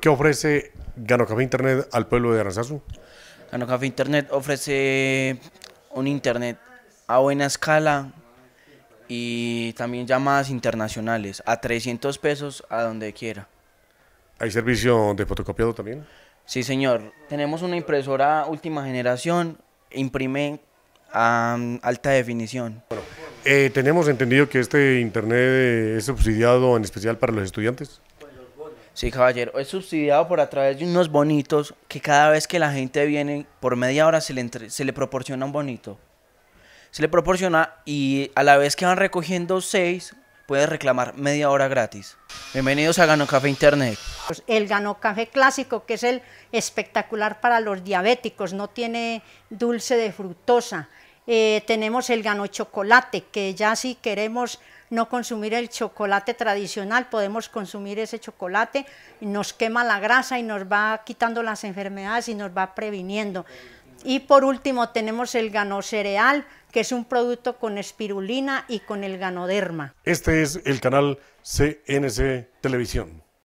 ¿Qué ofrece Gano Café Internet al pueblo de Aranzazu? Gano Café Internet ofrece un Internet a buena escala y también llamadas internacionales a 300 pesos a donde quiera. ¿Hay servicio de fotocopiado también? Sí, señor. Tenemos una impresora última generación, imprime a mm, alta definición. Eh, tenemos entendido que este Internet eh, es subsidiado en especial para los estudiantes. Sí, caballero. Es subsidiado por a través de unos bonitos que cada vez que la gente viene, por media hora se le, se le proporciona un bonito. Se le proporciona y a la vez que van recogiendo seis, puede reclamar media hora gratis. Bienvenidos a Gano Café Internet. Pues el Gano Café clásico, que es el espectacular para los diabéticos, no tiene dulce de fructosa. Eh, tenemos el ganochocolate, que ya si queremos no consumir el chocolate tradicional, podemos consumir ese chocolate, nos quema la grasa y nos va quitando las enfermedades y nos va previniendo. Y por último tenemos el gano cereal, que es un producto con espirulina y con el ganoderma. Este es el canal CNC Televisión.